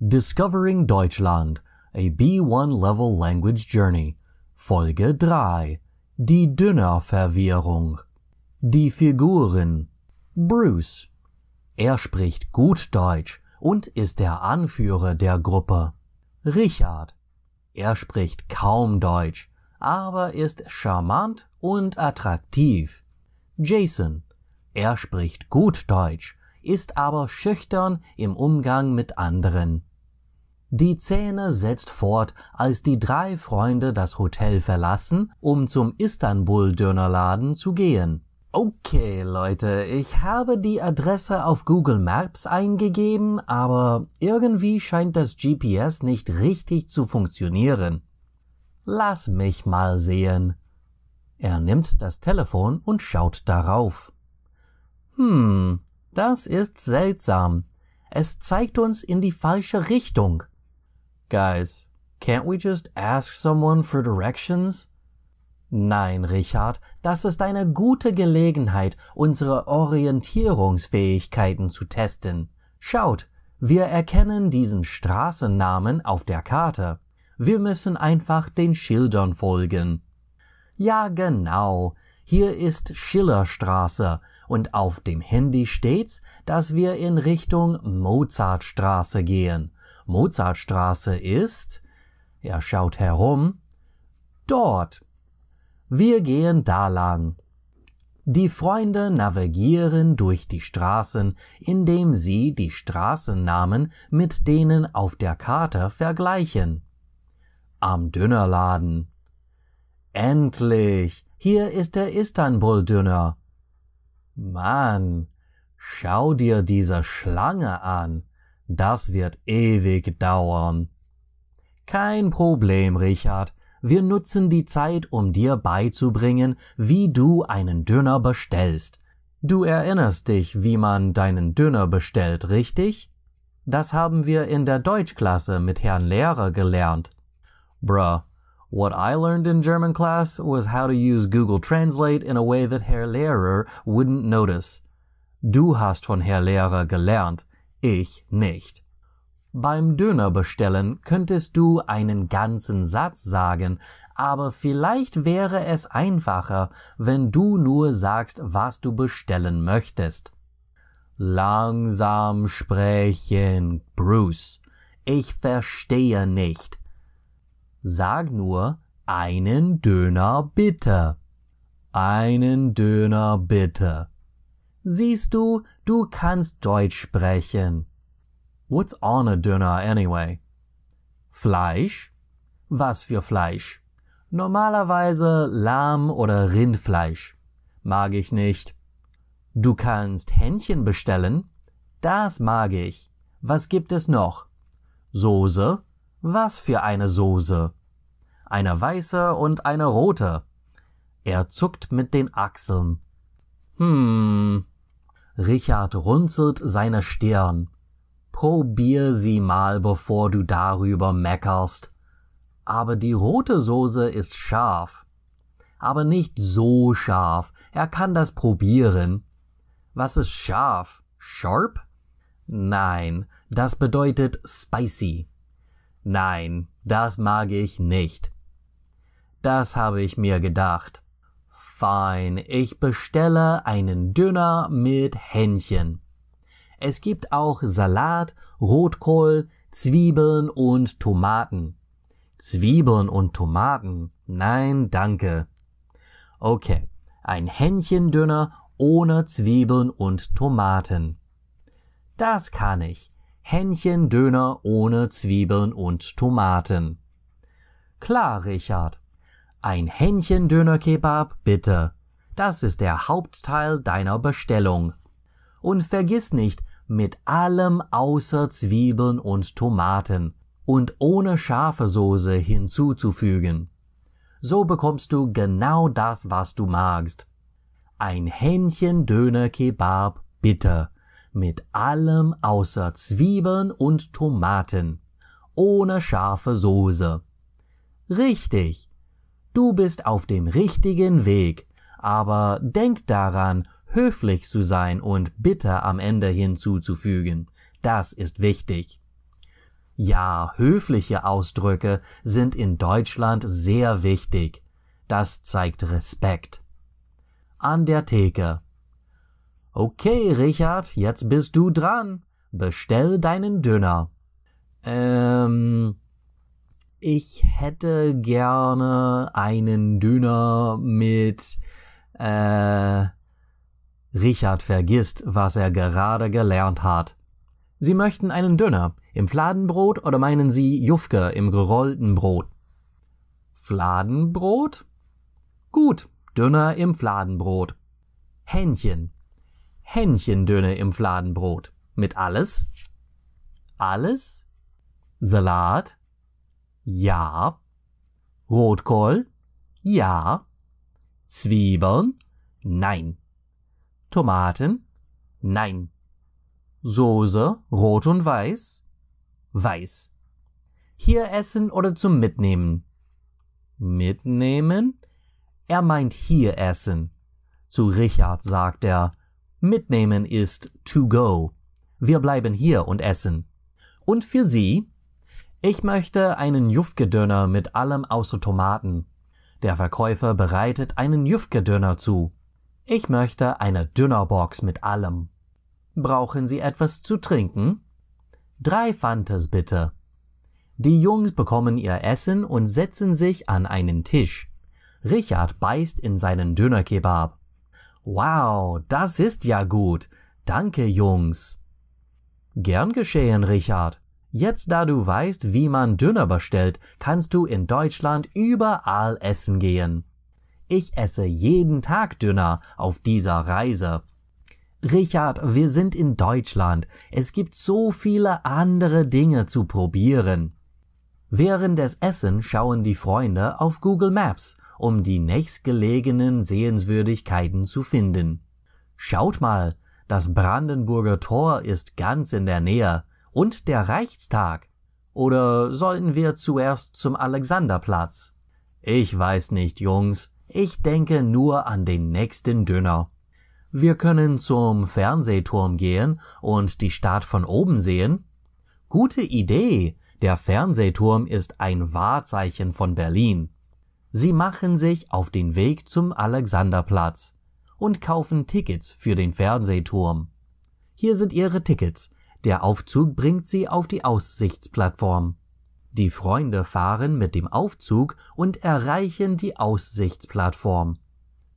Discovering Deutschland, a B1 Level Language Journey, Folge 3, die Dünnerverwirrung. Die Figuren. Bruce. Er spricht gut Deutsch und ist der Anführer der Gruppe. Richard. Er spricht kaum Deutsch, aber ist charmant und attraktiv. Jason. Er spricht gut Deutsch, ist aber schüchtern im Umgang mit anderen. Die Szene setzt fort, als die drei Freunde das Hotel verlassen, um zum Istanbul-Dönerladen zu gehen. Okay, Leute, ich habe die Adresse auf Google Maps eingegeben, aber irgendwie scheint das GPS nicht richtig zu funktionieren. Lass mich mal sehen. Er nimmt das Telefon und schaut darauf. Hm, das ist seltsam. Es zeigt uns in die falsche Richtung. Guys, can't we just ask someone for directions? Nein, Richard, das ist eine gute Gelegenheit, unsere Orientierungsfähigkeiten zu testen. Schaut, wir erkennen diesen Straßennamen auf der Karte. Wir müssen einfach den Schildern folgen. Ja, genau. Hier ist Schillerstraße und auf dem Handy steht's, dass wir in Richtung Mozartstraße gehen. Mozartstraße ist, er schaut herum, dort. Wir gehen da lang. Die Freunde navigieren durch die Straßen, indem sie die Straßennamen mit denen auf der Karte vergleichen. Am Dönerladen. Endlich, hier ist der istanbul Dünner. Mann, schau dir diese Schlange an. Das wird ewig dauern. Kein Problem, Richard. Wir nutzen die Zeit, um dir beizubringen, wie du einen Döner bestellst. Du erinnerst dich, wie man deinen Döner bestellt, richtig? Das haben wir in der Deutschklasse mit Herrn Lehrer gelernt. Bruh, what I learned in German class was how to use Google Translate in a way that Herr Lehrer wouldn't notice. Du hast von Herr Lehrer gelernt ich nicht. Beim Döner bestellen könntest du einen ganzen Satz sagen, aber vielleicht wäre es einfacher, wenn du nur sagst, was du bestellen möchtest. Langsam sprechen, Bruce. Ich verstehe nicht. Sag nur einen Döner bitte. Einen Döner bitte. Siehst du, du kannst Deutsch sprechen. What's on a dinner anyway? Fleisch? Was für Fleisch? Normalerweise Lamm- oder Rindfleisch. Mag ich nicht. Du kannst Hähnchen bestellen? Das mag ich. Was gibt es noch? Soße? Was für eine Soße? Eine weiße und eine rote. Er zuckt mit den Achseln. Hm. Richard runzelt seine Stirn. Probier sie mal, bevor du darüber meckerst. Aber die rote Soße ist scharf. Aber nicht so scharf. Er kann das probieren. Was ist scharf? Sharp? Nein, das bedeutet spicy. Nein, das mag ich nicht. Das habe ich mir gedacht. Fein, ich bestelle einen Döner mit Hähnchen. Es gibt auch Salat, Rotkohl, Zwiebeln und Tomaten. Zwiebeln und Tomaten? Nein, danke. Okay, ein Hähnchendöner ohne Zwiebeln und Tomaten. Das kann ich. Hähnchendöner ohne Zwiebeln und Tomaten. Klar, Richard. Ein Hähnchendöner-Kebab bitte. Das ist der Hauptteil deiner Bestellung. Und vergiss nicht, mit allem außer Zwiebeln und Tomaten und ohne scharfe Soße hinzuzufügen. So bekommst du genau das, was du magst. Ein Hähnchendöner-Kebab bitte. Mit allem außer Zwiebeln und Tomaten. Ohne scharfe Soße. Richtig. Du bist auf dem richtigen Weg, aber denk daran, höflich zu sein und bitter am Ende hinzuzufügen. Das ist wichtig. Ja, höfliche Ausdrücke sind in Deutschland sehr wichtig. Das zeigt Respekt. An der Theke. Okay, Richard, jetzt bist du dran. Bestell deinen Döner. Ähm, ich hätte gerne einen Döner mit äh, Richard vergisst, was er gerade gelernt hat. Sie möchten einen Döner im Fladenbrot oder meinen Sie Jufke im gerollten Brot? Fladenbrot? Gut, Döner im Fladenbrot. Hähnchen. Hähnchendöner im Fladenbrot. Mit alles? Alles? Salat? Ja. Rotkohl? Ja. Zwiebeln? Nein. Tomaten? Nein. Soße, rot und weiß? Weiß. Hier essen oder zum Mitnehmen? Mitnehmen? Er meint hier essen. Zu Richard sagt er, mitnehmen ist to go. Wir bleiben hier und essen. Und für Sie, ich möchte einen Jufke-Döner mit allem außer Tomaten. Der Verkäufer bereitet einen Jufke-Döner zu. Ich möchte eine Dönerbox mit allem. Brauchen Sie etwas zu trinken? Drei Fantas bitte. Die Jungs bekommen ihr Essen und setzen sich an einen Tisch. Richard beißt in seinen Dönerkebab. Wow, das ist ja gut. Danke, Jungs. Gern geschehen, Richard. Jetzt da du weißt, wie man Döner bestellt, kannst du in Deutschland überall essen gehen. Ich esse jeden Tag Döner auf dieser Reise. Richard, wir sind in Deutschland. Es gibt so viele andere Dinge zu probieren. Während des Essen schauen die Freunde auf Google Maps, um die nächstgelegenen Sehenswürdigkeiten zu finden. Schaut mal, das Brandenburger Tor ist ganz in der Nähe und der Reichstag? Oder sollten wir zuerst zum Alexanderplatz? Ich weiß nicht, Jungs, ich denke nur an den nächsten Döner. Wir können zum Fernsehturm gehen und die Stadt von oben sehen. Gute Idee. Der Fernsehturm ist ein Wahrzeichen von Berlin. Sie machen sich auf den Weg zum Alexanderplatz und kaufen Tickets für den Fernsehturm. Hier sind Ihre Tickets. Der Aufzug bringt sie auf die Aussichtsplattform. Die Freunde fahren mit dem Aufzug und erreichen die Aussichtsplattform.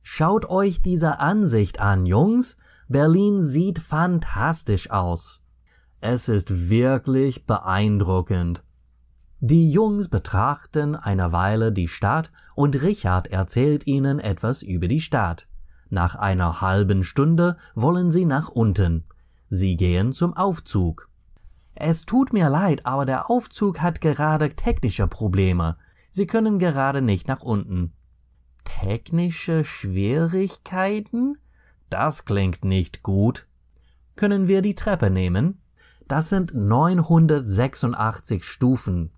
Schaut euch diese Ansicht an, Jungs. Berlin sieht fantastisch aus. Es ist wirklich beeindruckend. Die Jungs betrachten eine Weile die Stadt und Richard erzählt ihnen etwas über die Stadt. Nach einer halben Stunde wollen sie nach unten. Sie gehen zum Aufzug. Es tut mir leid, aber der Aufzug hat gerade technische Probleme. Sie können gerade nicht nach unten. Technische Schwierigkeiten? Das klingt nicht gut. Können wir die Treppe nehmen? Das sind 986 Stufen.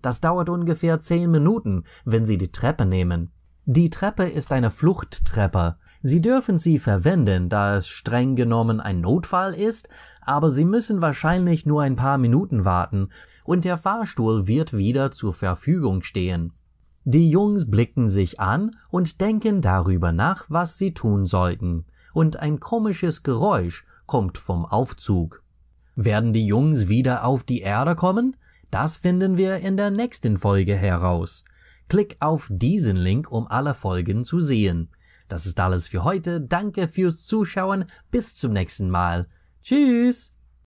Das dauert ungefähr 10 Minuten, wenn Sie die Treppe nehmen. Die Treppe ist eine Fluchttreppe. Sie dürfen sie verwenden, da es streng genommen ein Notfall ist, aber Sie müssen wahrscheinlich nur ein paar Minuten warten und der Fahrstuhl wird wieder zur Verfügung stehen. Die Jungs blicken sich an und denken darüber nach, was sie tun sollten, und ein komisches Geräusch kommt vom Aufzug. Werden die Jungs wieder auf die Erde kommen? Das finden wir in der nächsten Folge heraus. Klick auf diesen Link, um alle Folgen zu sehen. Das ist alles für heute. Danke fürs Zuschauen. Bis zum nächsten Mal. Tschüss.